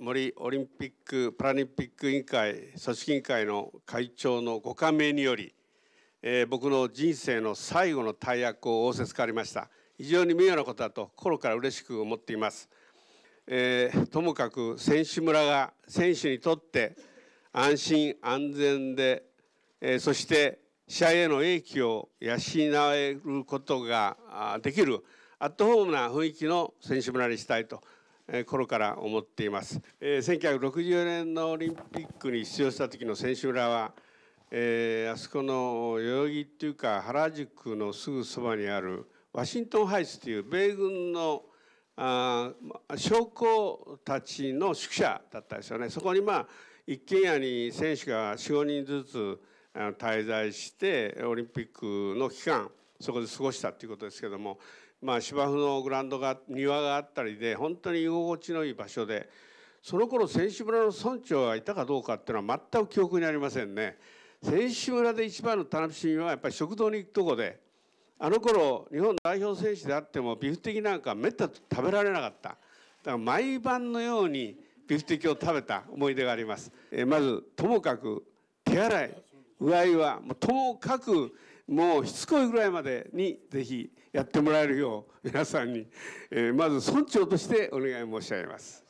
森オリンピック・パラリンピック委員会組織委員会の会長のご加盟により、えー、僕の人生の最後の大役を仰せつかりました非常に名誉なことだと心から嬉しく思っています、えー、ともかく選手村が選手にとって安心安全で、えー、そして試合への英気を養えることができるアットホームな雰囲気の選手村にしたいと頃から思っています、えー、1964年のオリンピックに出場した時の選手村は、えー、あそこの代々木っていうか原宿のすぐそばにあるワシントンハイツという米軍のあ将校たちの宿舎だったですよねそこにまあ一軒家に選手が45人ずつ滞在してオリンピックの期間そこで過ごしたっていうことですけども、まあ、芝生のグラウンドが庭があったりで本当に居心地のいい場所でその頃選手村の村長がいたかどうかっていうのは全く記憶にありませんね。選手村で一番の楽しみはやっぱり食堂に行くとこであの頃日本代表選手であってもビフテキなんかめったと食べられなかっただから毎晩のようにビフテキを食べた思い出がありますえまずともかく手洗いうがいはもうともかくもうしつこいぐらいまでにぜひやってもらえるよう皆さんに、えー、まず村長としてお願い申し上げます。